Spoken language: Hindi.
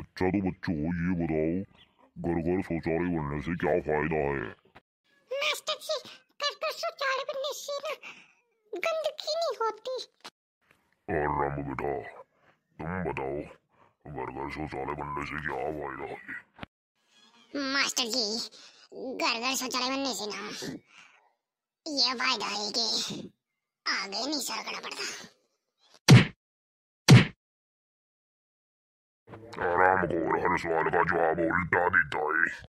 अच्छा तो बच्चों ये बताओ घर घर शौचालय बनने से क्या फायदा है मास्टर जी घर घर शौचालय बनने से ना गंदगी नहीं होती और राम बेटा तुम बताओ घर घर शौचालय बनने से क्या फायदा है मास्टर जी घर घर शौचालय बनने से ना ये फायदा है कि आगे नहीं सरकना पड़ता Ja, Rambo, det här är svaret. Vad jobbar du? Ta ditt tag i.